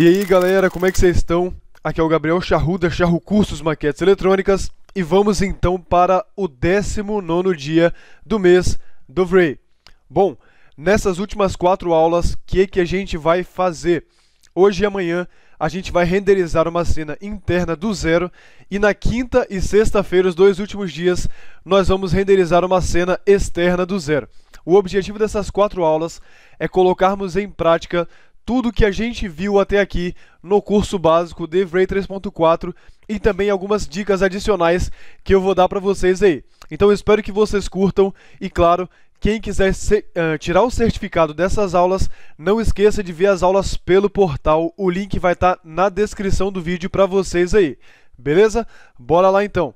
E aí galera, como é que vocês estão? Aqui é o Gabriel Charruda, Charro Cursos Maquetes Eletrônicas e vamos então para o 19 dia do mês do Vrei. Bom, nessas últimas quatro aulas, o que, é que a gente vai fazer? Hoje e amanhã a gente vai renderizar uma cena interna do zero e na quinta e sexta-feira, os dois últimos dias, nós vamos renderizar uma cena externa do zero. O objetivo dessas quatro aulas é colocarmos em prática tudo que a gente viu até aqui no curso básico de Vray 3.4 e também algumas dicas adicionais que eu vou dar para vocês aí. Então eu espero que vocês curtam e claro, quem quiser ser, uh, eh, tirar o certificado dessas aulas, não esqueça de ver as aulas pelo portal, o link vai estar tá na descrição do vídeo para vocês aí. Beleza? Bora lá então!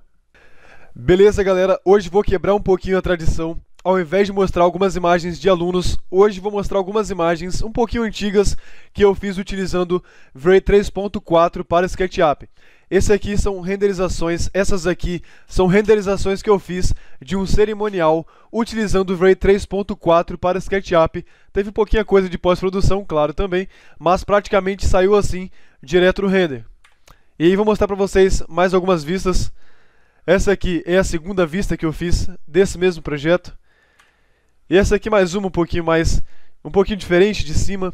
Beleza galera, hoje vou quebrar um pouquinho a tradição ao invés de mostrar algumas imagens de alunos, hoje vou mostrar algumas imagens um pouquinho antigas que eu fiz utilizando Vray 3.4 para SketchUp. Esse aqui são renderizações, essas aqui são renderizações que eu fiz de um cerimonial utilizando o Vray 3.4 para SketchUp. Teve pouquinha coisa de pós-produção, claro, também, mas praticamente saiu assim, direto no render. E aí vou mostrar para vocês mais algumas vistas. Essa aqui é a segunda vista que eu fiz desse mesmo projeto. E essa aqui mais uma um pouquinho mais um pouquinho diferente de cima.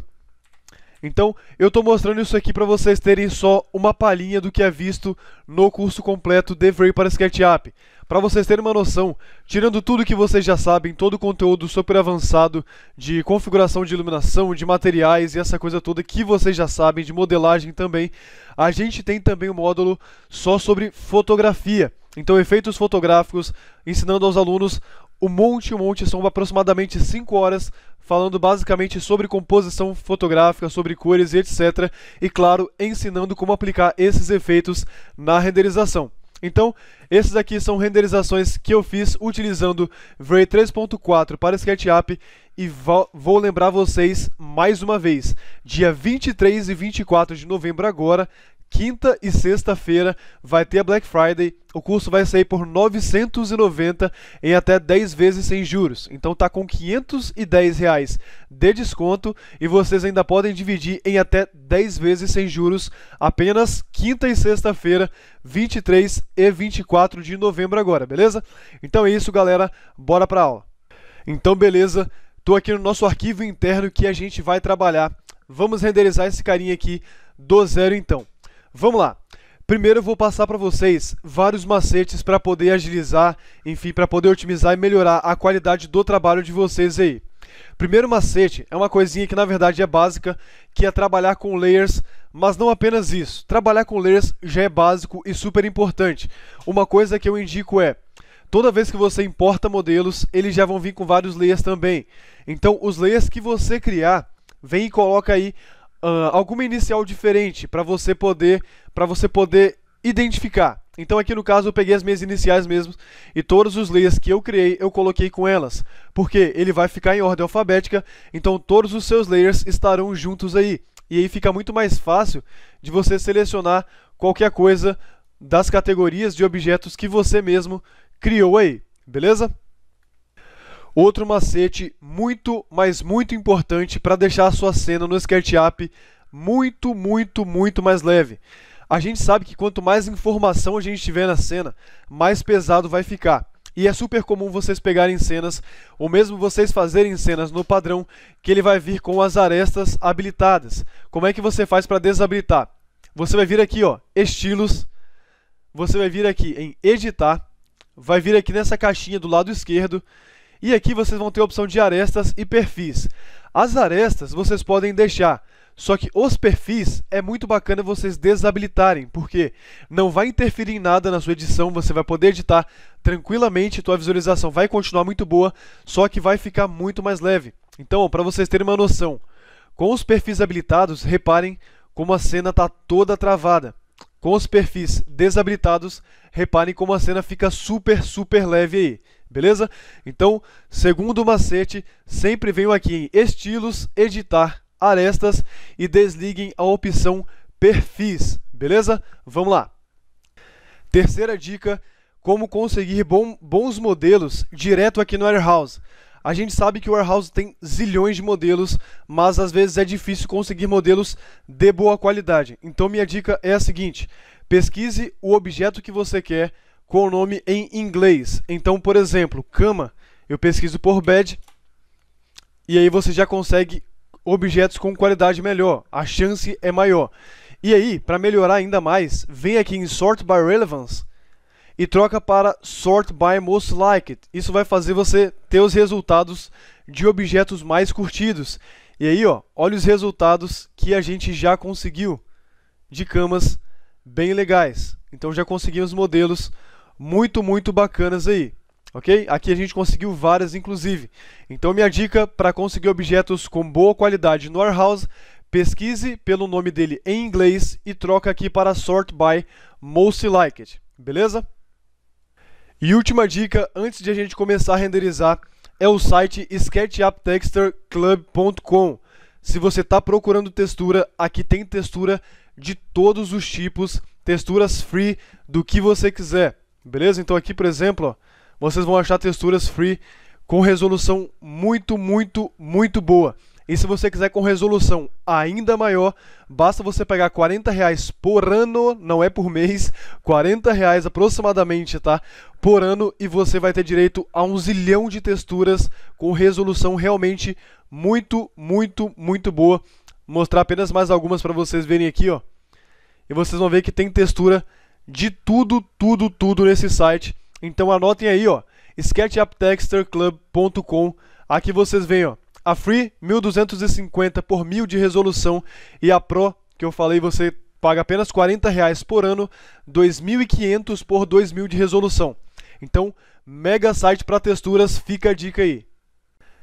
Então, eu estou mostrando isso aqui para vocês terem só uma palhinha do que é visto no curso completo de Free para SketchUp. Para vocês terem uma noção, tirando tudo que vocês já sabem, todo o conteúdo super avançado de configuração de iluminação, de materiais e essa coisa toda que vocês já sabem, de modelagem também, a gente tem também um módulo só sobre fotografia. Então, efeitos fotográficos, ensinando aos alunos um monte, um monte, são aproximadamente 5 horas falando basicamente sobre composição fotográfica, sobre cores e etc. E claro, ensinando como aplicar esses efeitos na renderização. Então, esses aqui são renderizações que eu fiz utilizando Vray 3.4 para SketchUp e vou lembrar vocês mais uma vez, dia 23 e 24 de novembro agora, quinta e sexta-feira vai ter a Black Friday. O curso vai sair por 990 em até 10 vezes sem juros. Então tá com 510 reais de desconto e vocês ainda podem dividir em até 10 vezes sem juros apenas quinta e sexta-feira, 23 e 24 de novembro agora, beleza? Então é isso, galera. Bora a aula. Então, beleza. Tô aqui no nosso arquivo interno que a gente vai trabalhar. Vamos renderizar esse carinha aqui do zero então. Vamos lá. Primeiro eu vou passar para vocês vários macetes para poder agilizar, enfim, para poder otimizar e melhorar a qualidade do trabalho de vocês aí. Primeiro macete é uma coisinha que na verdade é básica, que é trabalhar com layers, mas não apenas isso. Trabalhar com layers já é básico e super importante. Uma coisa que eu indico é Toda vez que você importa modelos, eles já vão vir com vários layers também. Então, os layers que você criar, vem e coloca aí uh, alguma inicial diferente para você poder para você poder identificar. Então aqui no caso eu peguei as minhas iniciais mesmo e todos os layers que eu criei eu coloquei com elas, porque ele vai ficar em ordem alfabética, então todos os seus layers estarão juntos aí. E aí fica muito mais fácil de você selecionar qualquer coisa das categorias de objetos que você mesmo criou aí, beleza? Outro macete muito, mas muito importante para deixar a sua cena no SketchUp muito, muito, muito mais leve. A gente sabe que quanto mais informação a gente tiver na cena, mais pesado vai ficar. E é super comum vocês pegarem cenas, ou mesmo vocês fazerem cenas no padrão, que ele vai vir com as arestas habilitadas. Como é que você faz para desabilitar? Você vai vir aqui, ó, estilos, você vai vir aqui em editar, vai vir aqui nessa caixinha do lado esquerdo, e aqui vocês vão ter a opção de arestas e perfis. As arestas vocês podem deixar, só que os perfis é muito bacana vocês desabilitarem, porque não vai interferir em nada na sua edição, você vai poder editar tranquilamente, tua visualização vai continuar muito boa, só que vai ficar muito mais leve. Então, para vocês terem uma noção, com os perfis habilitados, reparem como a cena está toda travada. Com os perfis desabilitados, reparem como a cena fica super, super leve aí. Beleza? Então, segundo macete, sempre venham aqui em estilos, editar arestas e desliguem a opção perfis. Beleza? Vamos lá. Terceira dica, como conseguir bom, bons modelos direto aqui no Warehouse. A gente sabe que o Warehouse tem zilhões de modelos, mas às vezes é difícil conseguir modelos de boa qualidade. Então minha dica é a seguinte, pesquise o objeto que você quer com o nome em inglês. Então, por exemplo, cama, eu pesquiso por bed e aí você já consegue objetos com qualidade melhor, a chance é maior. E aí, para melhorar ainda mais, vem aqui em Sort by Relevance e troca para Sort by Most Liked. Isso vai fazer você ter os resultados de objetos mais curtidos. E aí, ó, olha os resultados que a gente já conseguiu de camas bem legais. Então já conseguimos modelos muito, muito bacanas aí. Ok? Aqui a gente conseguiu várias, inclusive. Então, minha dica para conseguir objetos com boa qualidade no Warehouse, pesquise pelo nome dele em inglês e troca aqui para Sort By Most Liked, beleza? E última dica, antes de a gente começar a renderizar, é o site SketchUpTextureClub.com. Se você está procurando textura, aqui tem textura de todos os tipos, texturas free, do que você quiser. Beleza? Então aqui, por exemplo, ó, vocês vão achar texturas free com resolução muito, muito, muito boa. E se você quiser com resolução ainda maior, basta você pegar 40 reais por ano, não é por mês, 40 reais aproximadamente, tá? Por ano e você vai ter direito a um zilhão de texturas com resolução realmente muito, muito, muito boa. Vou mostrar apenas mais algumas para vocês verem aqui, ó. E vocês vão ver que tem textura de tudo, tudo, tudo nesse site. Então anotem aí, ó, sketchuptexterclub.com. Aqui vocês veem, ó, a Free 1250 por 1000 de resolução e a Pro, que eu falei, você paga apenas 40 reais por ano, 2500 por 2000 de resolução. Então, mega site para texturas, fica a dica aí.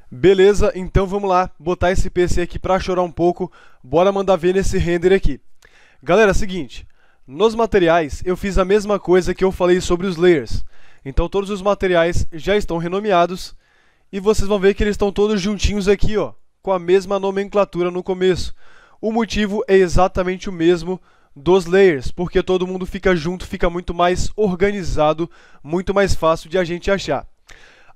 Beleza, então vamos lá, botar esse PC aqui para chorar um pouco. Bora mandar ver nesse render aqui. Galera, é seguinte, nos materiais, eu fiz a mesma coisa que eu falei sobre os layers. Então todos os materiais já estão renomeados e vocês vão ver que eles estão todos juntinhos aqui, ó, com a mesma nomenclatura no começo. O motivo é exatamente o mesmo dos layers, porque todo mundo fica junto, fica muito mais organizado, muito mais fácil de a gente achar.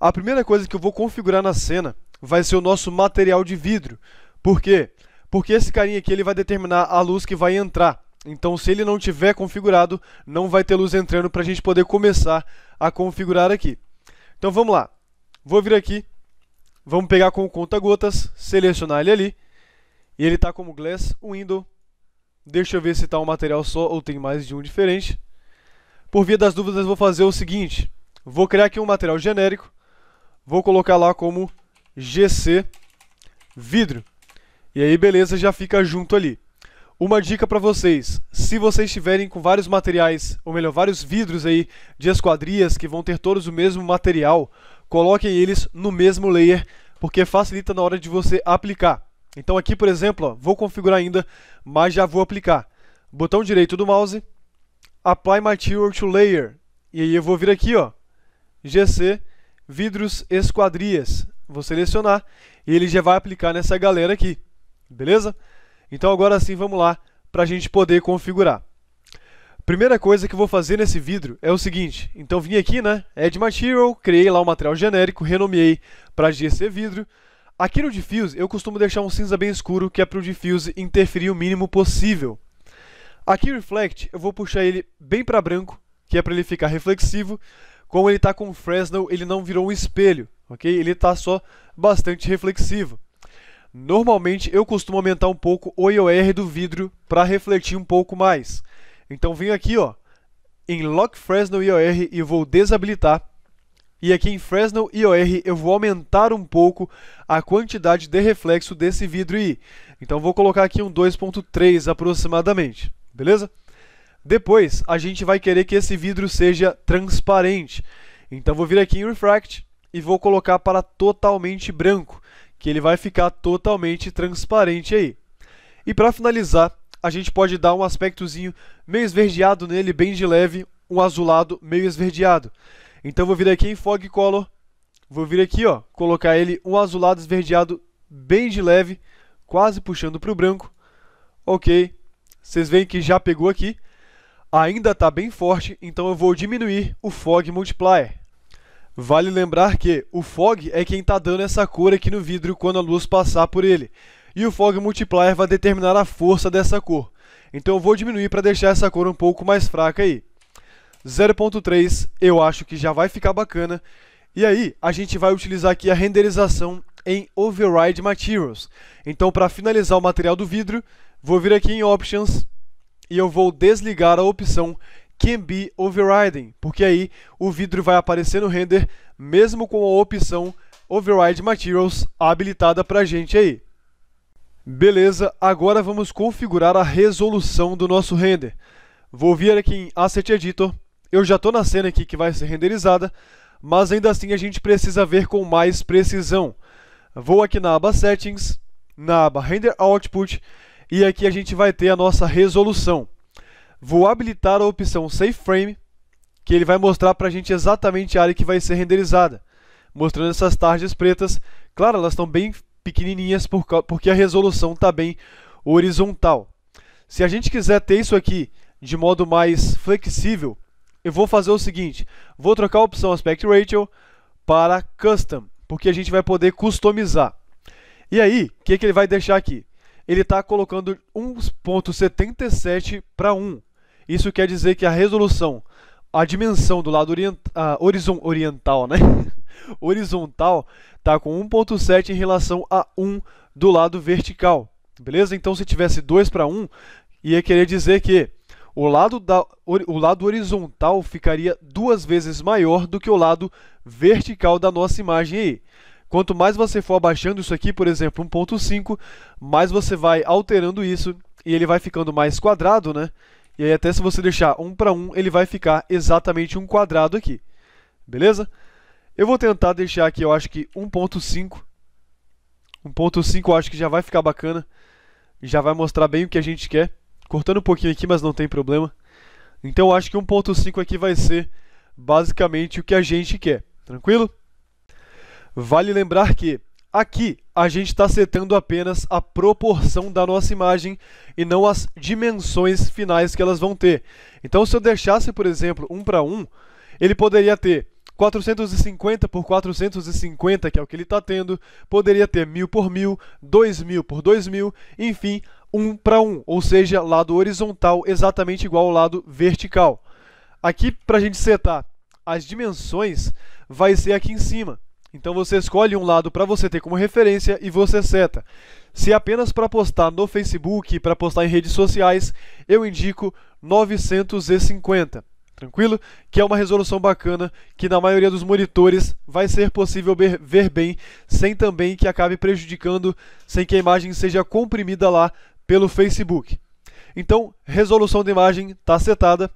A primeira coisa que eu vou configurar na cena vai ser o nosso material de vidro. Por quê? Porque esse carinha aqui ele vai determinar a luz que vai entrar. Então, se ele não tiver configurado, não vai ter luz entrando para a gente poder começar a configurar aqui. Então, vamos lá. Vou vir aqui, vamos pegar com o conta-gotas, selecionar ele ali. E ele está como Glass Window. Deixa eu ver se está um material só ou tem mais de um diferente. Por via das dúvidas, vou fazer o seguinte. Vou criar aqui um material genérico. Vou colocar lá como GC vidro. E aí, beleza, já fica junto ali. Uma dica para vocês: se vocês estiverem com vários materiais, ou melhor, vários vidros aí de esquadrias que vão ter todos o mesmo material, coloquem eles no mesmo layer, porque facilita na hora de você aplicar. Então aqui, por exemplo, ó, vou configurar ainda, mas já vou aplicar. Botão direito do mouse, Apply Material to Layer, e aí eu vou vir aqui, ó, GC, vidros esquadrias, vou selecionar, e ele já vai aplicar nessa galera aqui, beleza? Então agora sim vamos lá para a gente poder configurar. Primeira coisa que eu vou fazer nesse vidro é o seguinte, então vim aqui, né, Add Material, criei lá o um material genérico, renomeei para GC Vidro. Aqui no Diffuse eu costumo deixar um cinza bem escuro, que é para o Diffuse interferir o mínimo possível. Aqui Reflect eu vou puxar ele bem para branco, que é para ele ficar reflexivo. Como ele está com Fresnel, ele não virou um espelho, ok? Ele está só bastante reflexivo. Normalmente eu costumo aumentar um pouco o IOR do vidro para refletir um pouco mais. Então venho aqui ó, em Lock Fresnel IOR e vou desabilitar. E aqui em Fresnel IOR eu vou aumentar um pouco a quantidade de reflexo desse vidro E Então vou colocar aqui um 2.3 aproximadamente, beleza? Depois a gente vai querer que esse vidro seja transparente. Então vou vir aqui em Refract e vou colocar para totalmente branco que ele vai ficar totalmente transparente aí. E para finalizar, a gente pode dar um aspectozinho meio esverdeado nele, bem de leve, um azulado meio esverdeado. Então vou vir aqui em Fog Color, vou vir aqui, ó, colocar ele um azulado esverdeado bem de leve, quase puxando para o branco. Ok, vocês veem que já pegou aqui. Ainda está bem forte, então eu vou diminuir o Fog Multiplier. Vale lembrar que o fog é quem está dando essa cor aqui no vidro quando a luz passar por ele. E o fog multiplier vai determinar a força dessa cor. Então eu vou diminuir para deixar essa cor um pouco mais fraca aí. 0.3 eu acho que já vai ficar bacana. E aí a gente vai utilizar aqui a renderização em Override Materials. Então para finalizar o material do vidro, vou vir aqui em Options e eu vou desligar a opção can be overriding, porque aí o vidro vai aparecer no render mesmo com a opção override materials habilitada para a gente aí. Beleza, agora vamos configurar a resolução do nosso render. Vou vir aqui em Asset Editor, eu já estou na cena aqui que vai ser renderizada, mas ainda assim a gente precisa ver com mais precisão. Vou aqui na aba Settings, na aba Render Output, e aqui a gente vai ter a nossa resolução vou habilitar a opção Save Frame, que ele vai mostrar para a gente exatamente a área que vai ser renderizada, mostrando essas tarjas pretas. Claro, elas estão bem pequenininhas por, porque a resolução está bem horizontal. Se a gente quiser ter isso aqui de modo mais flexível, eu vou fazer o seguinte, vou trocar a opção Aspect Ratio para Custom, porque a gente vai poder customizar. E aí, o que, que ele vai deixar aqui? Ele está colocando 1.77 para 1. Isso quer dizer que a resolução, a dimensão do lado horizon, oriental, né? horizontal, está com 1.7 em relação a 1 do lado vertical. Beleza? Então, se tivesse 2 para 1, ia querer dizer que o lado, da, o lado horizontal ficaria duas vezes maior do que o lado vertical da nossa imagem aí. Quanto mais você for abaixando isso aqui, por exemplo, 1.5, mais você vai alterando isso e ele vai ficando mais quadrado, né? E aí até se você deixar um para um, ele vai ficar exatamente um quadrado aqui. Beleza? Eu vou tentar deixar aqui, eu acho que 1.5. 1.5 eu acho que já vai ficar bacana. Já vai mostrar bem o que a gente quer. Cortando um pouquinho aqui, mas não tem problema. Então eu acho que 1.5 aqui vai ser basicamente o que a gente quer. Tranquilo? Vale lembrar que Aqui, a gente está setando apenas a proporção da nossa imagem e não as dimensões finais que elas vão ter. Então, se eu deixasse, por exemplo, 1 para 1, ele poderia ter 450 por 450, que é o que ele está tendo, poderia ter 1000 por 1000, 2000 por 2000, enfim, 1 para 1, ou seja, lado horizontal exatamente igual ao lado vertical. Aqui, para a gente setar as dimensões, vai ser aqui em cima. Então você escolhe um lado para você ter como referência e você seta. Se é apenas para postar no Facebook, para postar em redes sociais, eu indico 950. Tranquilo? Que é uma resolução bacana que na maioria dos monitores vai ser possível ver bem, sem também que acabe prejudicando, sem que a imagem seja comprimida lá pelo Facebook. Então, resolução da imagem está setada.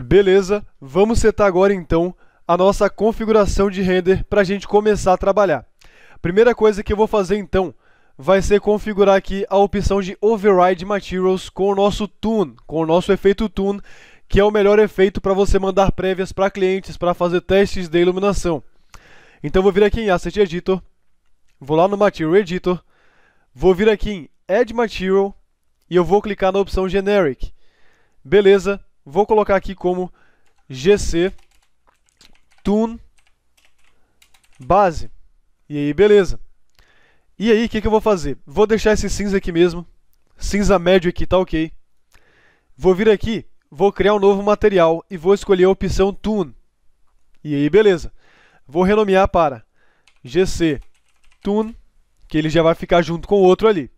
Beleza, vamos setar agora então a nossa configuração de render para a gente começar a trabalhar. Primeira coisa que eu vou fazer então vai ser configurar aqui a opção de Override Materials com o nosso Tune, com o nosso efeito Tune, que é o melhor efeito para você mandar prévias para clientes para fazer testes de iluminação. Então vou vir aqui em Asset Editor, vou lá no Material Editor, vou vir aqui em Add Material e eu vou clicar na opção Generic. Beleza, vou colocar aqui como GC tune base. E aí, beleza. E aí, o que, que eu vou fazer? Vou deixar esse cinza aqui mesmo. Cinza médio aqui, tá ok. Vou vir aqui, vou criar um novo material e vou escolher a opção Tune. E aí, beleza. Vou renomear para GC Tune, que ele já vai ficar junto com o outro ali.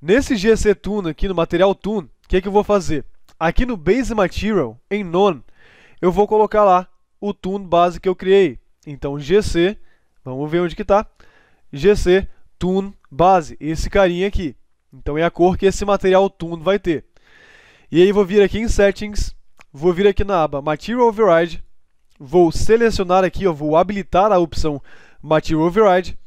Nesse GC Tune aqui, no material Tune, o que, que eu vou fazer? Aqui no Base Material, em None, eu vou colocar lá o tune base que eu criei. Então GC, vamos ver onde que está. GC tune base, esse carinha aqui. Então é a cor que esse material tune vai ter. E aí vou vir aqui em settings, vou vir aqui na aba material override, vou selecionar aqui, ó, vou habilitar a opção material override.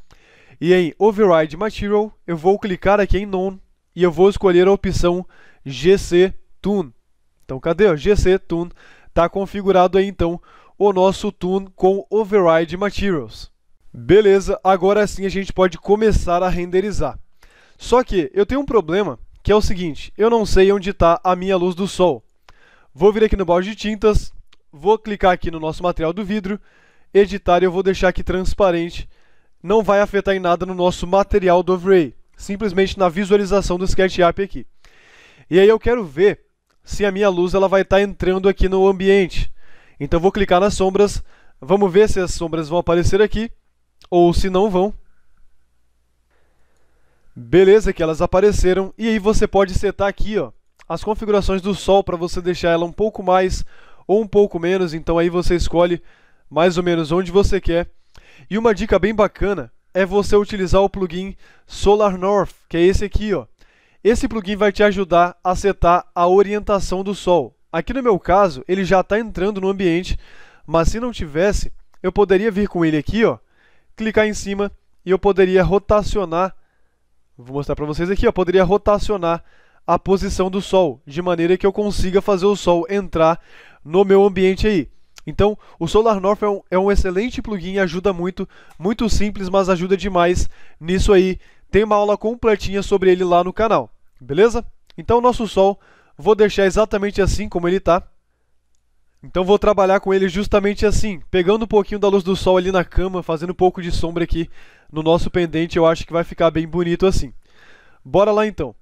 E em override material, eu vou clicar aqui em none e eu vou escolher a opção GC tune. Então cadê? GC tune está configurado aí então o nosso tune com Override Materials. Beleza, agora sim a gente pode começar a renderizar. Só que eu tenho um problema, que é o seguinte, eu não sei onde está a minha luz do sol. Vou vir aqui no balde de tintas, vou clicar aqui no nosso material do vidro, editar e eu vou deixar aqui transparente. Não vai afetar em nada no nosso material do overlay, simplesmente na visualização do SketchUp aqui. E aí eu quero ver se a minha luz ela vai estar tá entrando aqui no ambiente. Então vou clicar nas sombras, vamos ver se as sombras vão aparecer aqui ou se não vão. Beleza que elas apareceram e aí você pode setar aqui ó, as configurações do sol para você deixar ela um pouco mais ou um pouco menos, então aí você escolhe mais ou menos onde você quer. E uma dica bem bacana é você utilizar o plugin Solar North, que é esse aqui, ó. Esse plugin vai te ajudar a setar a orientação do sol. Aqui no meu caso, ele já está entrando no ambiente, mas se não tivesse, eu poderia vir com ele aqui, ó, clicar em cima e eu poderia rotacionar, vou mostrar para vocês aqui, ó, poderia rotacionar a posição do Sol, de maneira que eu consiga fazer o Sol entrar no meu ambiente aí. Então, o Solar North é um, é um excelente plugin, ajuda muito, muito simples, mas ajuda demais nisso aí. Tem uma aula completinha sobre ele lá no canal, beleza? Então, nosso Sol vou deixar exatamente assim como ele está. Então vou trabalhar com ele justamente assim, pegando um pouquinho da luz do sol ali na cama, fazendo um pouco de sombra aqui no nosso pendente, eu acho que vai ficar bem bonito assim. Bora lá então.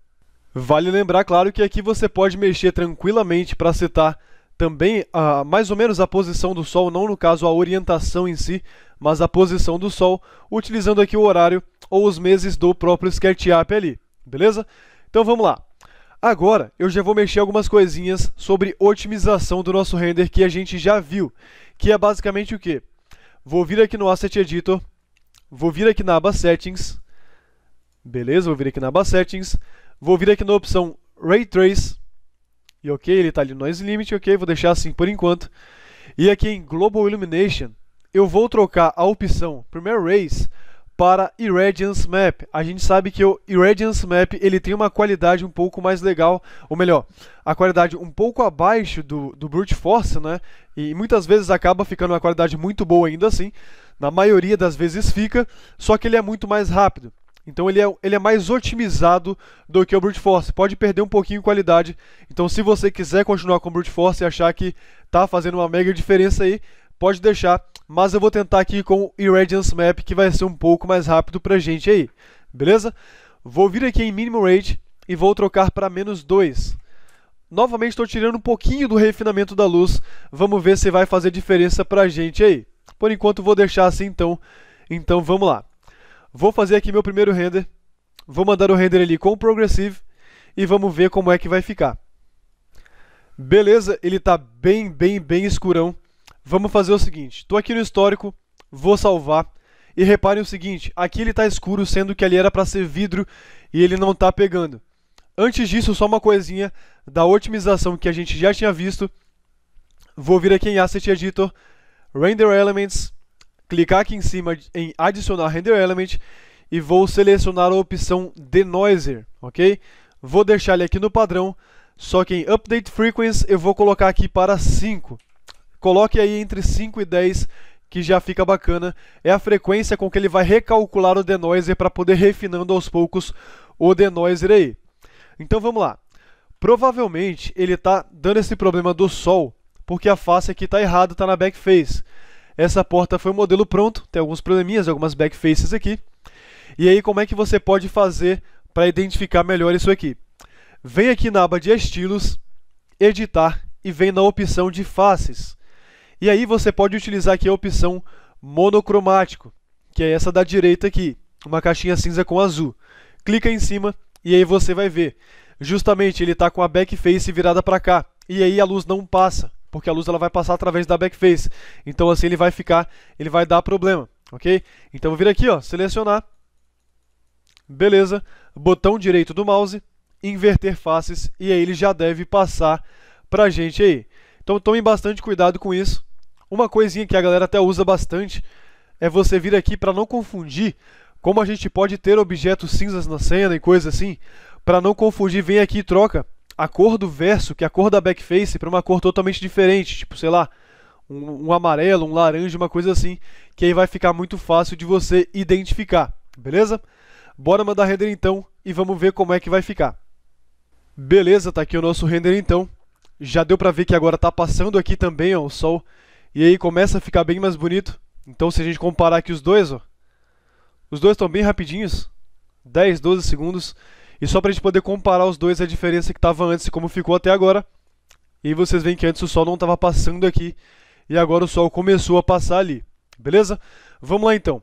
Vale lembrar, claro, que aqui você pode mexer tranquilamente para setar também a, mais ou menos a posição do sol, não no caso a orientação em si, mas a posição do sol, utilizando aqui o horário ou os meses do próprio SketchUp ali, beleza? Então vamos lá. Agora, eu já vou mexer algumas coisinhas sobre otimização do nosso render que a gente já viu, que é basicamente o que? Vou vir aqui no Asset Editor, vou vir aqui na aba Settings, beleza, vou vir aqui na aba Settings, vou vir aqui na opção Ray Trace, e ok, ele está ali no Noise Limit, ok, vou deixar assim por enquanto, e aqui em Global Illumination, eu vou trocar a opção primeiro Rays para Irradiance Map. A gente sabe que o Irradiance Map ele tem uma qualidade um pouco mais legal, ou melhor, a qualidade um pouco abaixo do, do Brute Force, né? E muitas vezes acaba ficando uma qualidade muito boa ainda assim. Na maioria das vezes fica, só que ele é muito mais rápido. Então ele é, ele é mais otimizado do que o Brute Force. Pode perder um pouquinho de qualidade. Então se você quiser continuar com o Brute Force e achar que tá fazendo uma mega diferença aí, pode deixar, mas eu vou tentar aqui com o Irradiance Map, que vai ser um pouco mais rápido pra gente aí, beleza? Vou vir aqui em Minimum Rate e vou trocar para menos 2. Novamente estou tirando um pouquinho do refinamento da luz, vamos ver se vai fazer diferença pra gente aí. Por enquanto vou deixar assim então, então vamos lá. Vou fazer aqui meu primeiro render, vou mandar o render ali com o Progressive e vamos ver como é que vai ficar. Beleza, ele está bem, bem, bem escurão. Vamos fazer o seguinte, estou aqui no histórico, vou salvar. E reparem o seguinte, aqui ele está escuro, sendo que ali era para ser vidro e ele não está pegando. Antes disso, só uma coisinha da otimização que a gente já tinha visto. Vou vir aqui em Asset Editor, Render Elements, clicar aqui em cima em Adicionar Render Element e vou selecionar a opção Denoiser, ok? Vou deixar ele aqui no padrão, só que em Update Frequency eu vou colocar aqui para 5. Coloque aí entre 5 e 10 que já fica bacana, é a frequência com que ele vai recalcular o denoiser para poder refinando aos poucos o denoiser aí. Então vamos lá. Provavelmente ele está dando esse problema do sol, porque a face aqui está errada, está na backface. Essa porta foi o modelo pronto, tem alguns probleminhas, algumas backfaces aqui. E aí como é que você pode fazer para identificar melhor isso aqui? Vem aqui na aba de estilos, editar e vem na opção de faces. E aí você pode utilizar aqui a opção monocromático, que é essa da direita aqui, uma caixinha cinza com azul. Clica em cima e aí você vai ver. Justamente ele está com a backface virada para cá, e aí a luz não passa, porque a luz ela vai passar através da backface. Então assim ele vai ficar, ele vai dar problema, ok? Então vou vir aqui, ó, selecionar, beleza, botão direito do mouse, inverter faces, e aí ele já deve passar para a gente aí. Então tomem bastante cuidado com isso, uma coisinha que a galera até usa bastante é você vir aqui para não confundir como a gente pode ter objetos cinzas na cena e coisa assim. Para não confundir, vem aqui e troca a cor do verso, que é a cor da backface, para uma cor totalmente diferente, tipo, sei lá, um, um, amarelo, um laranja, uma coisa assim, que aí vai ficar muito fácil de você identificar, beleza? Bora mandar render então e vamos ver como é que vai ficar. Beleza, tá aqui o nosso render então. Já deu para ver que agora tá passando aqui também ó, o sol e aí começa a ficar bem mais bonito. Então se a gente comparar aqui os dois, ó, os dois estão bem rapidinhos, 10, 12 segundos. E só para a gente poder comparar os dois a diferença que estava antes e como ficou até agora. E vocês veem que antes o sol não estava passando aqui e agora o sol começou a passar ali. Beleza? Vamos lá então.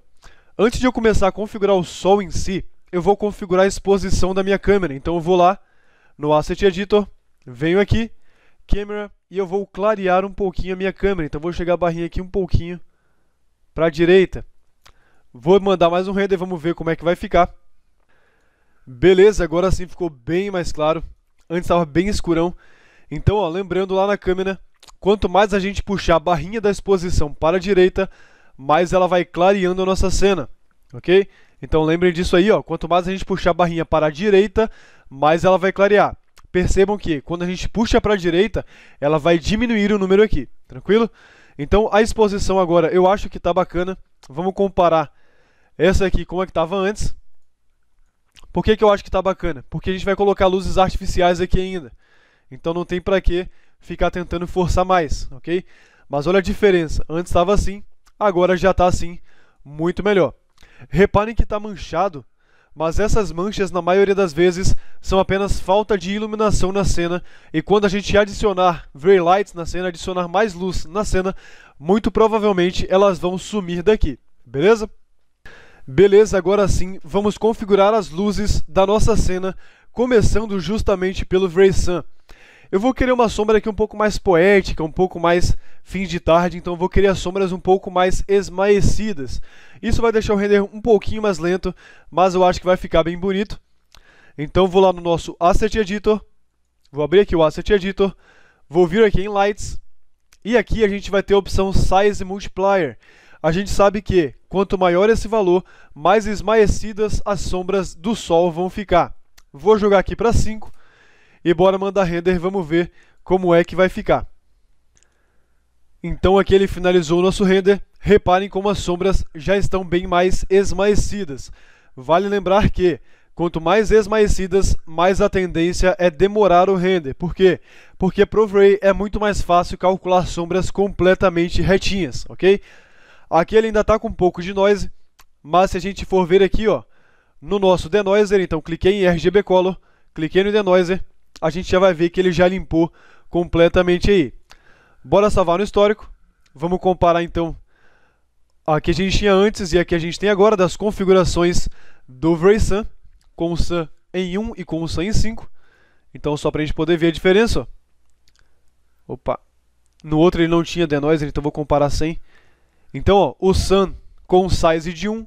Antes de eu começar a configurar o sol em si, eu vou configurar a exposição da minha câmera. Então eu vou lá no Asset Editor, venho aqui Camera e eu vou clarear um pouquinho a minha câmera. Então vou chegar a barrinha aqui um pouquinho para a direita. Vou mandar mais um render, vamos ver como é que vai ficar. Beleza, agora sim ficou bem mais claro. Antes estava bem escurão. Então, ó, lembrando lá na câmera, quanto mais a gente puxar a barrinha da exposição para a direita, mais ela vai clareando a nossa cena, ok? Então lembrem disso aí, ó, quanto mais a gente puxar a barrinha para a direita, mais ela vai clarear percebam que quando a gente puxa para a direita, ela vai diminuir o número aqui, tranquilo? Então a exposição agora eu acho que está bacana. Vamos comparar essa aqui com a que estava antes. Por que, que eu acho que está bacana? Porque a gente vai colocar luzes artificiais aqui ainda. Então não tem para que ficar tentando forçar mais, ok? Mas olha a diferença. Antes estava assim, agora já está assim, muito melhor. Reparem que está manchado mas essas manchas na maioria das vezes são apenas falta de iluminação na cena, e quando a gente adicionar very lights na cena, adicionar mais luz na cena, muito provavelmente elas vão sumir daqui, beleza? Beleza, agora sim, vamos configurar as luzes da nossa cena, começando justamente pelo Vray Sun. Eu vou querer uma sombra aqui é um pouco mais poética, um pouco mais fins de tarde, então vou querer as sombras um pouco mais esmaecidas. Isso vai deixar o render um pouquinho mais lento, mas eu acho que vai ficar bem bonito. Então vou lá no nosso Asset Editor, vou abrir aqui o Asset Editor, vou vir aqui em Lights, e aqui a gente vai ter a opção Size Multiplier. A gente sabe que quanto maior esse valor, mais esmaecidas as sombras do Sol vão ficar. Vou jogar aqui para 5 e bora mandar render, vamos ver como é que vai ficar. Então aqui ele finalizou o nosso render, reparem como as sombras já estão bem mais esmaecidas. Vale lembrar que quanto mais esmaecidas, mais a tendência é demorar o render. Por quê? Porque Ray é muito mais fácil calcular sombras completamente retinhas, ok? Aqui ele ainda está com um pouco de noise, mas se a gente for ver aqui ó, no nosso denoiser, então cliquei em RGB Color, cliquei no denoiser, a gente já vai ver que ele já limpou completamente aí. Bora salvar no histórico. Vamos comparar então a que a gente tinha antes e a que a gente tem agora das configurações do VRSAN com o SAN em 1 e com o SAN em 5. Então só para a gente poder ver a diferença. Opa. No outro ele não tinha Denoise. então vou comparar sem. Então ó, o SAN com size de 1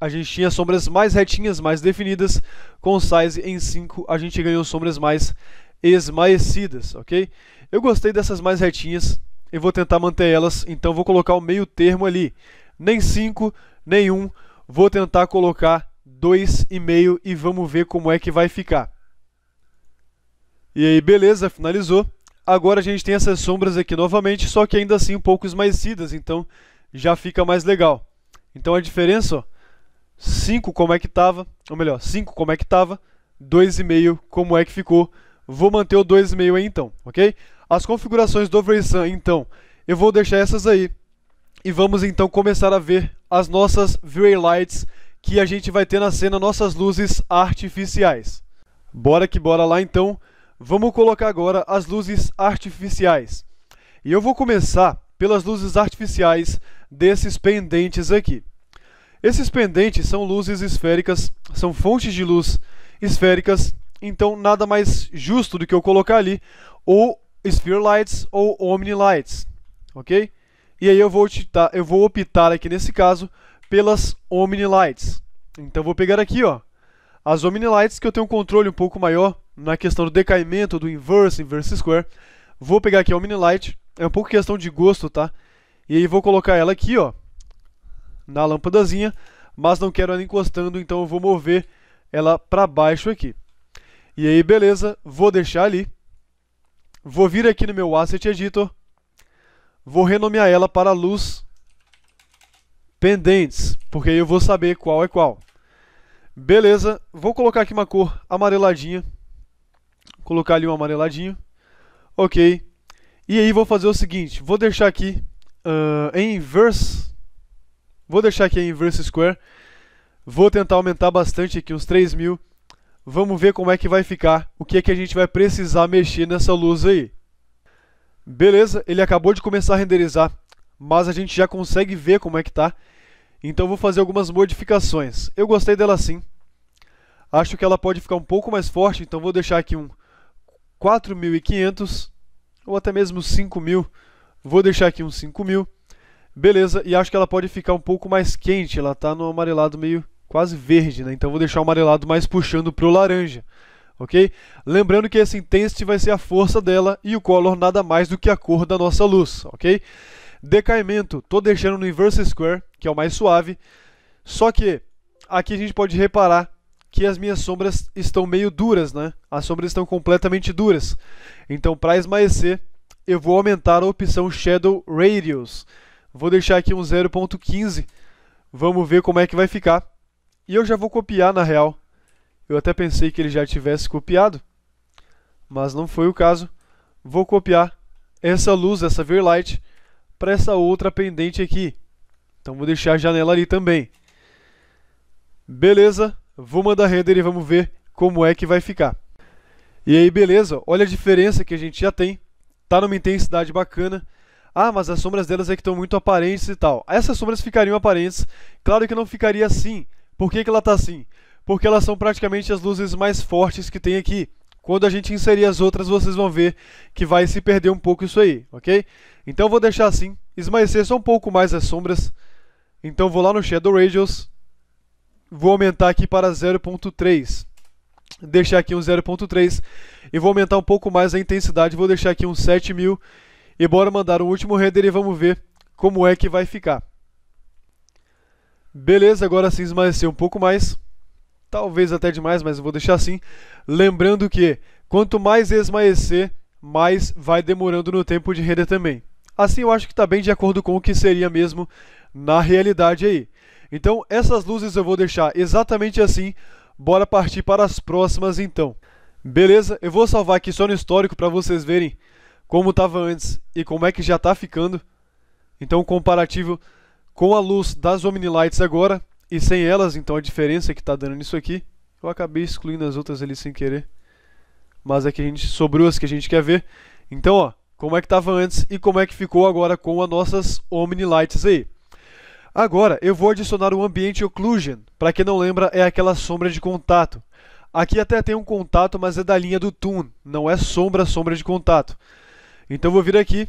a gente tinha sombras mais retinhas, mais definidas. Com o size em 5, a gente ganhou sombras mais esmaecidas, ok? Eu gostei dessas mais retinhas eu vou tentar manter elas, então vou colocar o meio termo ali. Nem 5, nem 1, um. vou tentar colocar 2,5 e vamos ver como é que vai ficar. E aí, beleza, finalizou. Agora a gente tem essas sombras aqui novamente, só que ainda assim um pouco esmaecidas, então já fica mais legal. Então a diferença, ó, 5 como é que estava, ou melhor, 5 como é que estava, 2,5 como é que ficou. Vou manter o 2,5 aí então, ok? As configurações do VRSAN, então, eu vou deixar essas aí. E vamos então começar a ver as nossas V-Ray Lights que a gente vai ter na cena, nossas luzes artificiais. Bora que bora lá então. Vamos colocar agora as luzes artificiais. E eu vou começar pelas luzes artificiais desses pendentes aqui. Esses pendentes são luzes esféricas, são fontes de luz esféricas, então nada mais justo do que eu colocar ali ou sphere lights ou omni lights, ok? E aí eu vou, optar, eu vou optar aqui nesse caso pelas omni lights. Então vou pegar aqui, ó, as omni lights que eu tenho um controle um pouco maior na questão do decaimento do inverse, inverse square. Vou pegar aqui a omni light, é um pouco questão de gosto, tá? E aí vou colocar ela aqui, ó na lâmpadazinha, mas não quero ela encostando, então eu vou mover ela para baixo aqui. E aí, beleza, vou deixar ali. Vou vir aqui no meu Asset Editor. Vou renomear ela para Luz Pendentes, porque aí eu vou saber qual é qual. Beleza, vou colocar aqui uma cor amareladinha. Colocar ali um amareladinho. Ok. E aí vou fazer o seguinte, vou deixar aqui uh, em Verse Vou deixar aqui em Inverse Square. Vou tentar aumentar bastante aqui, uns 3 mil. Vamos ver como é que vai ficar. O que é que a gente vai precisar mexer nessa luz aí. Beleza, ele acabou de começar a renderizar. Mas a gente já consegue ver como é que tá. Então vou fazer algumas modificações. Eu gostei dela sim. Acho que ela pode ficar um pouco mais forte, então vou deixar aqui um 4.500 ou até mesmo 5.000. Vou deixar aqui um 5.000. Beleza, e acho que ela pode ficar um pouco mais quente, ela está no amarelado meio quase verde, né? Então vou deixar o amarelado mais puxando pro laranja, ok? Lembrando que esse intensity vai ser a força dela e o color nada mais do que a cor da nossa luz, ok? Decaimento, tô deixando no inverse square, que é o mais suave, só que aqui a gente pode reparar que as minhas sombras estão meio duras, né? As sombras estão completamente duras. Então, para esmaecer, eu vou aumentar a opção Shadow Radius, Vou deixar aqui um 0.15. Vamos ver como é que vai ficar. E eu já vou copiar na real. Eu até pensei que ele já tivesse copiado, mas não foi o caso. Vou copiar essa luz, essa verlight, para essa outra pendente aqui. Então vou deixar a janela ali também. Beleza, vou mandar render e vamos ver como é que vai ficar. E aí, beleza, olha a diferença que a gente já tem. Tá numa intensidade bacana. Ah, mas as sombras delas é que estão muito aparentes e tal. Essas sombras ficariam aparentes. Claro que não ficaria assim. Por que, que ela está assim? Porque elas são praticamente as luzes mais fortes que tem aqui. Quando a gente inserir as outras, vocês vão ver que vai se perder um pouco isso aí, ok? Então vou deixar assim, esmaecer só um pouco mais as sombras. Então vou lá no Shadow Radius, vou aumentar aqui para 0.3. Deixar aqui um 0.3 e vou aumentar um pouco mais a intensidade, vou deixar aqui um 7000 e bora mandar o último render e vamos ver como é que vai ficar. Beleza, agora sim esmaeceu um pouco mais. Talvez até demais, mas eu vou deixar assim. Lembrando que quanto mais esmaecer, mais vai demorando no tempo de render também. Assim eu acho que está bem de acordo com o que seria mesmo na realidade aí. Então essas luzes eu vou deixar exatamente assim. Bora partir para as próximas então. Beleza, eu vou salvar aqui só no histórico para vocês verem como estava antes e como é que já está ficando. Então, comparativo com a luz das Omni Lights agora e sem elas, então a diferença que está dando nisso aqui. Eu acabei excluindo as outras ali sem querer, mas é que a gente sobrou as que a gente quer ver. Então, ó, como é que estava antes e como é que ficou agora com as nossas Omni Lights aí. Agora, eu vou adicionar o Ambient Occlusion. Para quem não lembra, é aquela sombra de contato. Aqui até tem um contato, mas é da linha do Tune, não é sombra, sombra de contato. Então vou vir aqui,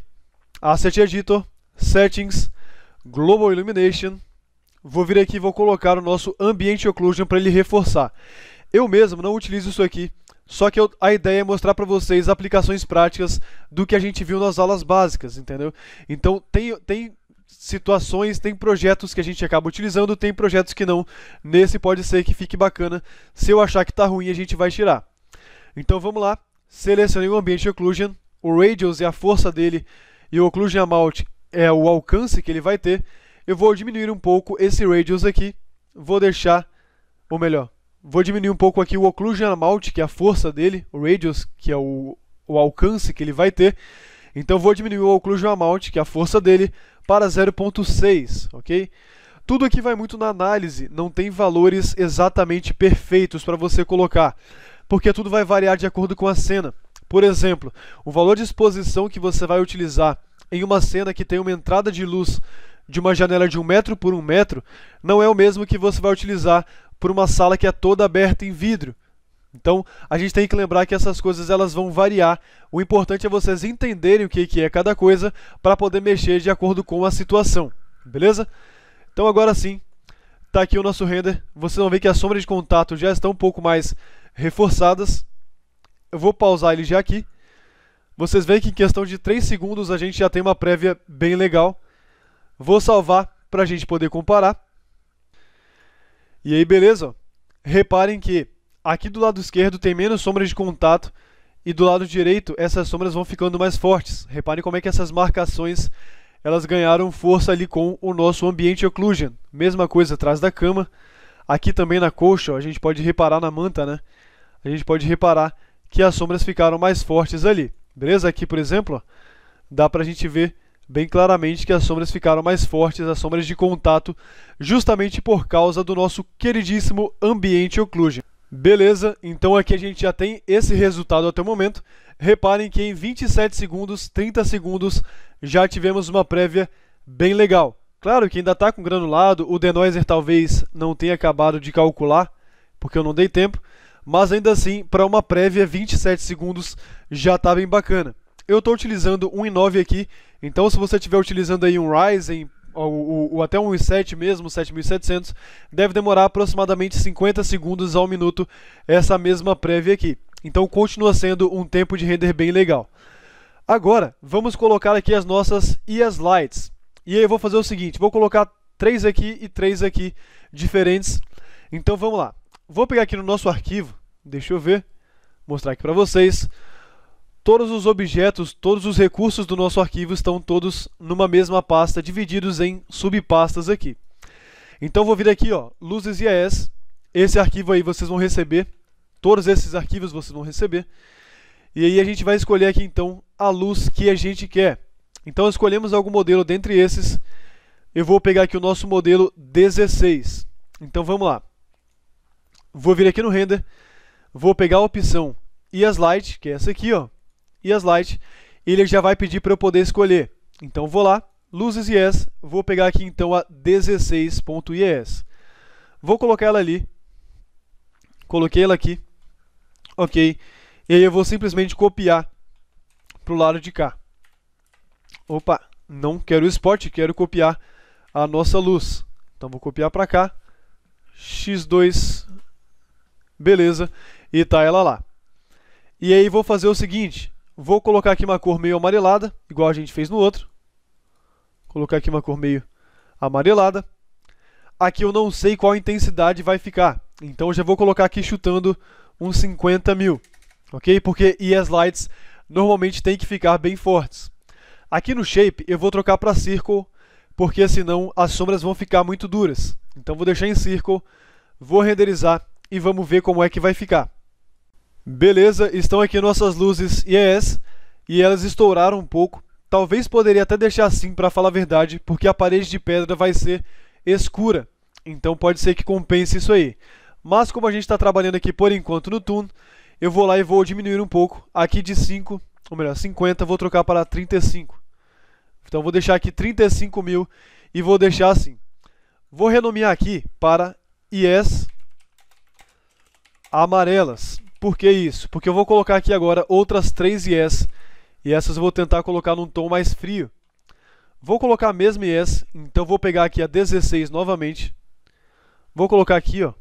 Asset Editor, Settings, Global Illumination. Vou vir aqui e vou colocar o nosso Ambient Occlusion para ele reforçar. Eu mesmo não utilizo isso aqui, só que eu, a ideia é mostrar para vocês aplicações práticas do que a gente viu nas aulas básicas, entendeu? Então tem, tem situações, tem projetos que a gente acaba utilizando, tem projetos que não. Nesse pode ser que fique bacana. Se eu achar que está ruim, a gente vai tirar. Então vamos lá. Selecionei o Ambient Occlusion o radius é a força dele e o occlusion amount é o alcance que ele vai ter, eu vou diminuir um pouco esse radius aqui, vou deixar, ou melhor, vou diminuir um pouco aqui o occlusion amount, que é a força dele, o radius, que é o, o alcance que ele vai ter, então vou diminuir o occlusion amount, que é a força dele, para 0.6, ok? Tudo aqui vai muito na análise, não tem valores exatamente perfeitos para você colocar, porque tudo vai variar de acordo com a cena. Por exemplo, o valor de exposição que você vai utilizar em uma cena que tem uma entrada de luz de uma janela de um metro por um metro não é o mesmo que você vai utilizar por uma sala que é toda aberta em vidro. Então, a gente tem que lembrar que essas coisas elas vão variar. O importante é vocês entenderem o que é cada coisa para poder mexer de acordo com a situação, beleza? Então, agora sim, está aqui o nosso render. Vocês vão ver que as sombras de contato já estão um pouco mais reforçadas. Eu vou pausar ele já aqui. Vocês veem que em questão de 3 segundos a gente já tem uma prévia bem legal. Vou salvar para a gente poder comparar. E aí, beleza? Reparem que aqui do lado esquerdo tem menos sombras de contato e do lado direito essas sombras vão ficando mais fortes. Reparem como é que essas marcações elas ganharam força ali com o nosso ambiente occlusion. Mesma coisa atrás da cama. Aqui também na colcha, ó, a gente pode reparar na manta, né? A gente pode reparar que as sombras ficaram mais fortes ali. Beleza? Aqui, por exemplo, dá para a gente ver bem claramente que as sombras ficaram mais fortes, as sombras de contato, justamente por causa do nosso queridíssimo ambiente occlusion. Beleza, então aqui a gente já tem esse resultado até o momento. Reparem que em 27 segundos, 30 segundos, já tivemos uma prévia bem legal. Claro que ainda está com granulado, o denoiser talvez não tenha acabado de calcular, porque eu não dei tempo, mas ainda assim, para uma prévia, 27 segundos já está bem bacana. Eu estou utilizando 1.9 aqui, então se você estiver utilizando aí um Ryzen, ou, ou, ou até um i7 mesmo, 7700, deve demorar aproximadamente 50 segundos ao minuto essa mesma prévia aqui. Então continua sendo um tempo de render bem legal. Agora, vamos colocar aqui as nossas IAS Lights. E aí eu vou fazer o seguinte, vou colocar três aqui e três aqui diferentes. Então vamos lá. Vou pegar aqui no nosso arquivo, deixa eu ver, mostrar aqui para vocês. Todos os objetos, todos os recursos do nosso arquivo estão todos numa mesma pasta, divididos em subpastas aqui. Então vou vir aqui, ó, luzes IAS. Esse arquivo aí vocês vão receber, todos esses arquivos vocês vão receber. E aí a gente vai escolher aqui então a luz que a gente quer. Então escolhemos algum modelo dentre esses. Eu vou pegar aqui o nosso modelo 16. Então vamos lá. Vou vir aqui no render, vou pegar a opção e as slide, que é essa aqui, ó, e as slide, ele já vai pedir para eu poder escolher. Então vou lá, luzes es. vou pegar aqui então a 16.IES. Vou colocar ela ali. Coloquei ela aqui. OK. E aí eu vou simplesmente copiar para o lado de cá. Opa, não quero o spot, quero copiar a nossa luz. Então vou copiar para cá. X2 beleza, e tá ela lá. E aí vou fazer o seguinte, vou colocar aqui uma cor meio amarelada, igual a gente fez no outro. Colocar aqui uma cor meio amarelada. Aqui eu não sei qual intensidade vai ficar, então já vou colocar aqui chutando uns 50 mil, ok? Porque ES Lights normalmente tem que ficar bem fortes. Aqui no Shape eu vou trocar para Circle, porque senão as sombras vão ficar muito duras. Então vou deixar em Circle, vou renderizar e vamos ver como é que vai ficar. Beleza, estão aqui nossas luzes IES e elas estouraram um pouco. Talvez poderia até deixar assim para falar a verdade, porque a parede de pedra vai ser escura. Então pode ser que compense isso aí. Mas como a gente está trabalhando aqui por enquanto no Tune, eu vou lá e vou diminuir um pouco. Aqui de 5, ou melhor, 50, vou trocar para 35. Então vou deixar aqui 35 mil e vou deixar assim. Vou renomear aqui para IES amarelas. Por que isso? Porque eu vou colocar aqui agora outras três IEs e essas eu vou tentar colocar num tom mais frio. Vou colocar a mesma IES, então vou pegar aqui a 16 novamente. Vou colocar aqui, ó.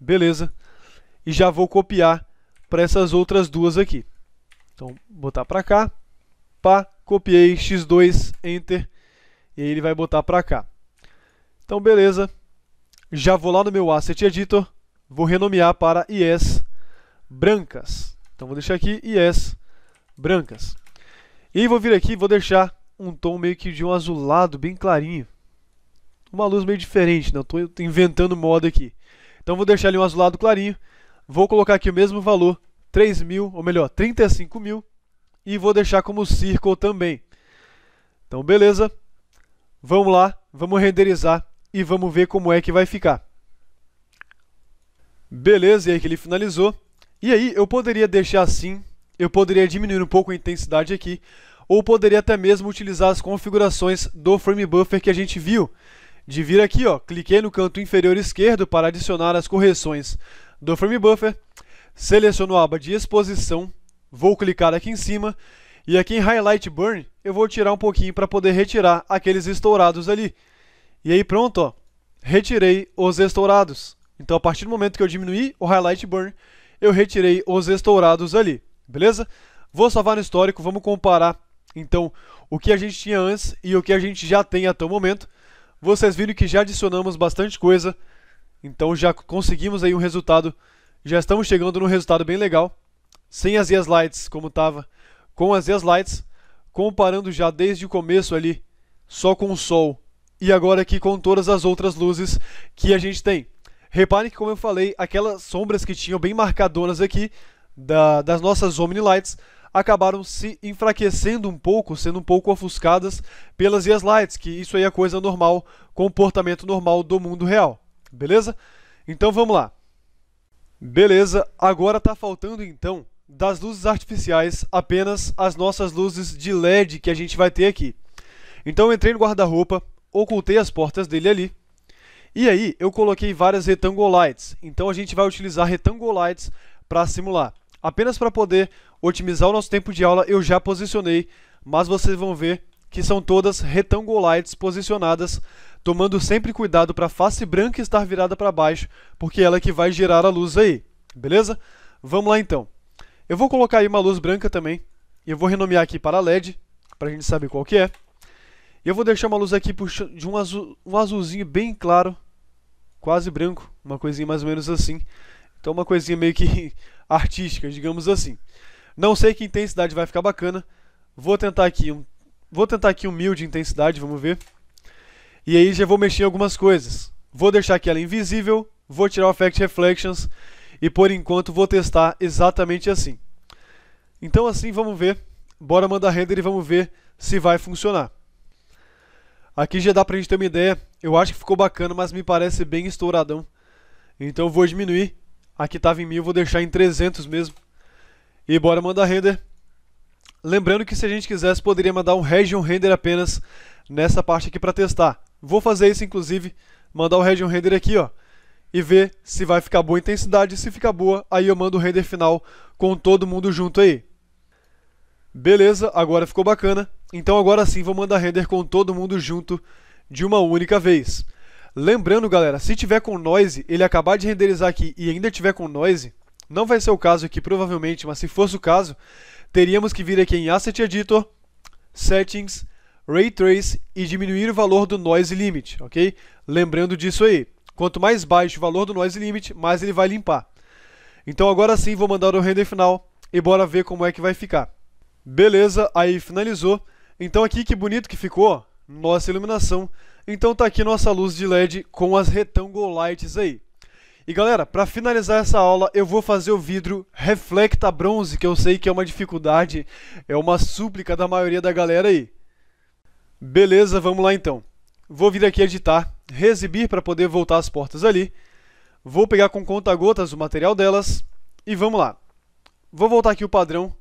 Beleza. E já vou copiar para essas outras duas aqui. Então, botar para cá. Pá, copiei, X2, Enter. E aí ele vai botar para cá. Então, beleza. Já vou lá no meu Asset Editor vou renomear para IES brancas. Então vou deixar aqui IES brancas. E vou vir aqui e vou deixar um tom meio que de um azulado bem clarinho. Uma luz meio diferente, não né? estou inventando moda aqui. Então vou deixar ele um azulado clarinho. Vou colocar aqui o mesmo valor, 3 mil, ou melhor, 35 mil. E vou deixar como circle também. Então beleza, vamos lá, vamos renderizar e vamos ver como é que vai ficar. Beleza, e aí que ele finalizou. E aí eu poderia deixar assim, eu poderia diminuir um pouco a intensidade aqui, ou poderia até mesmo utilizar as configurações do frame buffer que a gente viu. De vir aqui, ó, cliquei no canto inferior esquerdo para adicionar as correções do frame buffer, seleciono a aba de exposição, vou clicar aqui em cima, e aqui em Highlight Burn eu vou tirar um pouquinho para poder retirar aqueles estourados ali. E aí pronto, ó, retirei os estourados. Então, a partir do momento que eu diminuí o Highlight Burn, eu retirei os estourados ali, beleza? Vou salvar no histórico, vamos comparar, então, o que a gente tinha antes e o que a gente já tem até o momento. Vocês viram que já adicionamos bastante coisa, então já conseguimos aí um resultado, já estamos chegando num resultado bem legal, sem as yes lights como estava, com as yes lights, comparando já desde o começo ali, só com o sol, e agora aqui com todas as outras luzes que a gente tem. Reparem que, como eu falei, aquelas sombras que tinham bem marcadoras aqui da, das nossas Omni Lights acabaram se enfraquecendo um pouco, sendo um pouco ofuscadas pelas Yes Lights, que isso aí é coisa normal, comportamento normal do mundo real, beleza? Então vamos lá. Beleza, agora está faltando então das luzes artificiais apenas as nossas luzes de LED que a gente vai ter aqui. Então eu entrei no guarda-roupa, ocultei as portas dele ali, e aí eu coloquei várias retangolites, então a gente vai utilizar retangolites para simular. Apenas para poder otimizar o nosso tempo de aula eu já posicionei, mas vocês vão ver que são todas retangolites posicionadas, tomando sempre cuidado para a face branca estar virada para baixo, porque ela é que vai gerar a luz aí, beleza? Vamos lá então. Eu vou colocar aí uma luz branca também, e eu vou renomear aqui para LED, para a gente saber qual que é. E eu vou deixar uma luz aqui de um, azul, um azulzinho bem claro, quase branco, uma coisinha mais ou menos assim. Então uma coisinha meio que artística, digamos assim. Não sei que intensidade vai ficar bacana. Vou tentar aqui um, vou tentar aqui um mil de intensidade, vamos ver. E aí já vou mexer em algumas coisas. Vou deixar aqui ela invisível, vou tirar o Effect Reflections e por enquanto vou testar exatamente assim. Então assim, vamos ver. Bora mandar render e vamos ver se vai funcionar. Aqui já dá pra gente ter uma ideia. Eu acho que ficou bacana, mas me parece bem estouradão. Então eu vou diminuir. Aqui tava em mil, vou deixar em 300 mesmo. E bora mandar render. Lembrando que se a gente quisesse, poderia mandar um region render apenas nessa parte aqui para testar. Vou fazer isso, inclusive, mandar o region render aqui, ó. E ver se vai ficar boa a intensidade. Se ficar boa, aí eu mando o render final com todo mundo junto aí. Beleza, agora ficou bacana. Então agora sim vou mandar render com todo mundo junto de uma única vez. Lembrando, galera, se tiver com noise, ele acabar de renderizar aqui e ainda tiver com noise, não vai ser o caso aqui provavelmente, mas se fosse o caso, teríamos que vir aqui em Asset Editor, Settings, Ray Trace e diminuir o valor do Noise Limit, ok? Lembrando disso aí. Quanto mais baixo o valor do Noise Limit, mais ele vai limpar. Então agora sim vou mandar o render final e bora ver como é que vai ficar. Beleza, aí finalizou. Então aqui que bonito que ficou nossa iluminação. Então tá aqui nossa luz de LED com as Rectangle Lights aí. E galera, para finalizar essa aula, eu vou fazer o vidro reflecta bronze, que eu sei que é uma dificuldade, é uma súplica da maioria da galera aí. Beleza, vamos lá então. Vou vir aqui editar, exibir para poder voltar as portas ali. Vou pegar com conta-gotas o material delas e vamos lá. Vou voltar aqui o padrão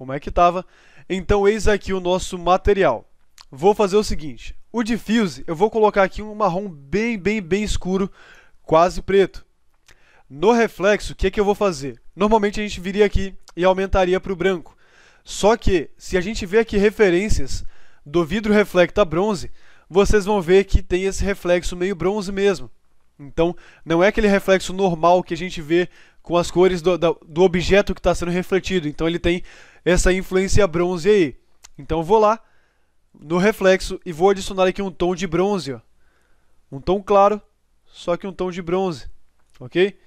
como é que estava. Então, eis aqui o nosso material. Vou fazer o seguinte, o diffuse eu vou colocar aqui um marrom bem, bem, bem escuro, quase preto. No reflexo, o que, é que eu vou fazer? Normalmente a gente viria aqui e aumentaria para o branco. Só que, se a gente ver aqui referências do vidro reflecta bronze, vocês vão ver que tem esse reflexo meio bronze mesmo. Então, não é aquele reflexo normal que a gente vê com as cores do, do objeto que está sendo refletido. Então, ele tem essa influência bronze aí. Então vou lá no reflexo e vou adicionar aqui um tom de bronze, ó. um tom claro, só que um tom de bronze, ok?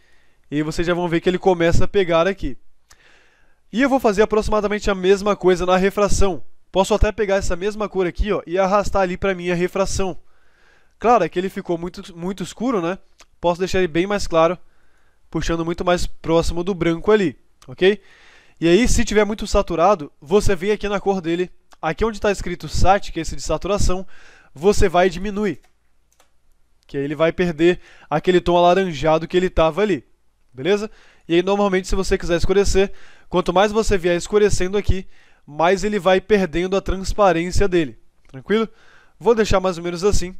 E vocês já vão ver que ele começa a pegar aqui. E eu vou fazer aproximadamente a mesma coisa na refração. Posso até pegar essa mesma cor aqui ó, e arrastar ali para minha refração. Claro, é que ele ficou muito, muito escuro, né? Posso deixar ele bem mais claro, puxando muito mais próximo do branco ali, ok? E aí, se tiver muito saturado, você vem aqui na cor dele. Aqui onde está escrito SAT, que é esse de saturação, você vai diminuir. Que aí ele vai perder aquele tom alaranjado que ele estava ali. Beleza? E aí, normalmente, se você quiser escurecer, quanto mais você vier escurecendo aqui, mais ele vai perdendo a transparência dele. Tranquilo? Vou deixar mais ou menos assim.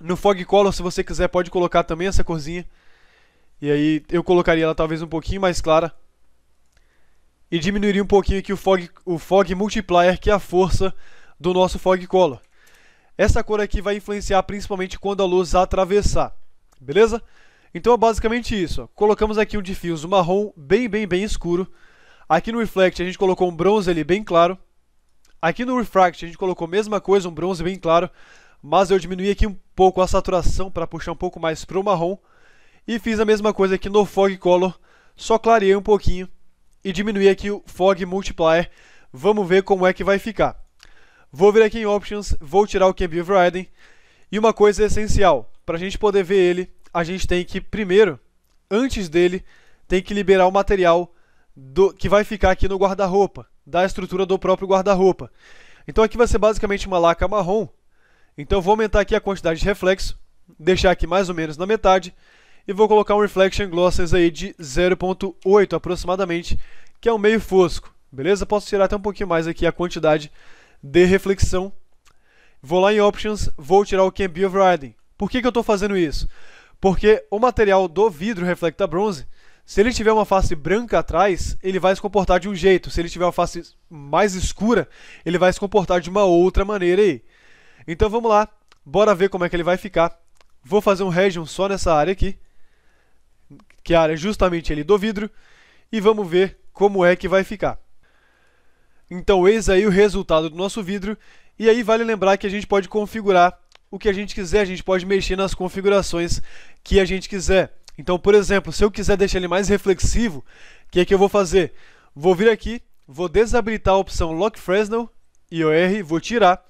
No Fog Color, se você quiser, pode colocar também essa corzinha. E aí eu colocaria ela talvez um pouquinho mais clara e diminuiria um pouquinho aqui o fog, o fog multiplier, que é a força do nosso fog color. Essa cor aqui vai influenciar principalmente quando a luz atravessar, beleza? Então é basicamente isso. Colocamos aqui um fios marrom bem, bem, bem escuro. Aqui no reflect a gente colocou um bronze ali bem claro. Aqui no refract a gente colocou a mesma coisa, um bronze bem claro, mas eu diminuí aqui um pouco a saturação para puxar um pouco mais para o marrom. E fiz a mesma coisa aqui no fog color, só clareei um pouquinho e diminuir aqui o Fog Multiplier. Vamos ver como é que vai ficar. Vou vir aqui em Options, vou tirar o Can Be Overriding. E uma coisa essencial, para a gente poder ver ele, a gente tem que primeiro, antes dele, tem que liberar o material do, que vai ficar aqui no guarda-roupa, da estrutura do próprio guarda-roupa. Então aqui vai ser basicamente uma laca marrom. Então vou aumentar aqui a quantidade de reflexo, deixar aqui mais ou menos na metade e vou colocar um Reflection Glosses aí de 0.8 aproximadamente, que é um meio fosco, beleza? Posso tirar até um pouquinho mais aqui a quantidade de reflexão. Vou lá em Options, vou tirar o Can é Be Overriding. Por que, que eu estou fazendo isso? Porque o material do vidro Reflecta Bronze, se ele tiver uma face branca atrás, ele vai se comportar de um jeito. Se ele tiver uma face mais escura, ele vai se comportar de uma outra maneira aí. Então vamos lá, bora ver como é que ele vai ficar. Vou fazer um region só nessa área aqui que a área é justamente ali do vidro, e vamos ver como é que vai ficar. Então eis aí o resultado do nosso vidro, e aí vale lembrar que a gente pode configurar o que a gente quiser, a gente pode mexer nas configurações que a gente quiser. Então, por exemplo, se eu quiser deixar ele mais reflexivo, o que é que eu vou fazer? Vou vir aqui, vou desabilitar a opção Lock Fresnel, IOR, vou tirar,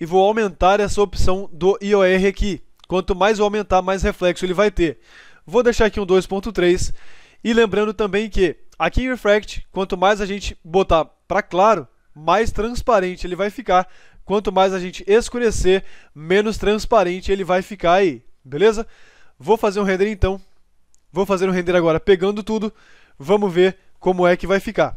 e vou aumentar essa opção do IOR aqui. Quanto mais eu aumentar, mais reflexo ele vai ter. Vou deixar aqui um 2.3. E lembrando também que aqui em Refract, quanto mais a gente botar para claro, mais transparente ele vai ficar. Quanto mais a gente escurecer, menos transparente ele vai ficar aí, beleza? Vou fazer um render então. Vou fazer um render agora pegando tudo. Vamos ver como é que vai ficar.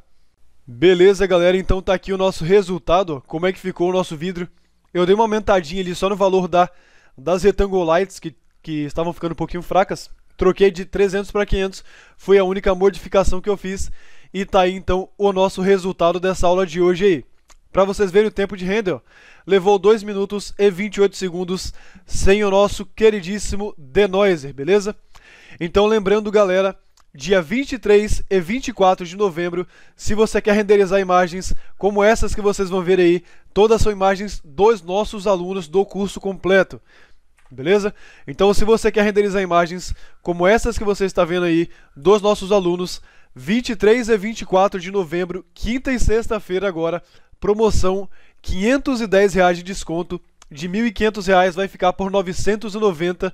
Beleza, galera, então tá aqui o nosso resultado, ó, como é que ficou o nosso vidro. Eu dei uma aumentadinha ali só no valor da, das retangle lights, que, que estavam ficando um pouquinho fracas, Troquei de 300 para 500, foi a única modificação que eu fiz. E tá aí então o nosso resultado dessa aula de hoje aí. Para vocês verem o tempo de render, levou 2 minutos e 28 segundos sem o nosso queridíssimo denoiser, beleza? Então lembrando galera, dia 23 e 24 de novembro, se você quer renderizar imagens como essas que vocês vão ver aí, todas são imagens dos nossos alunos do curso completo. Beleza? Então, se você quer renderizar imagens como essas que você está vendo aí dos nossos alunos, 23 e 24 de novembro, quinta e sexta-feira agora, promoção R$ reais de desconto, de R$ 1.500 vai ficar por 990,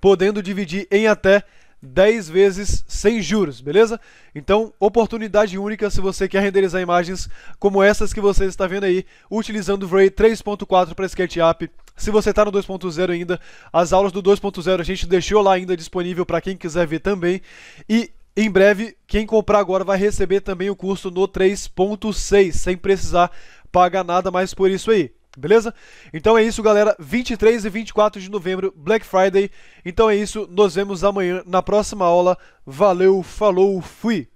podendo dividir em até 10 vezes sem juros, beleza? Então, oportunidade única se você quer renderizar imagens como essas que você está vendo aí, utilizando o Ray 3.4 para SketchUp. Se você está no 2.0 ainda, as aulas do 2.0 a gente deixou lá ainda disponível para quem quiser ver também. E em breve, quem comprar agora vai receber também o curso no 3.6, sem precisar pagar nada mais por isso aí. Beleza? Então é isso, galera. 23 e 24 de novembro, Black Friday. Então é isso. Nos vemos amanhã na próxima aula. Valeu, falou, fui!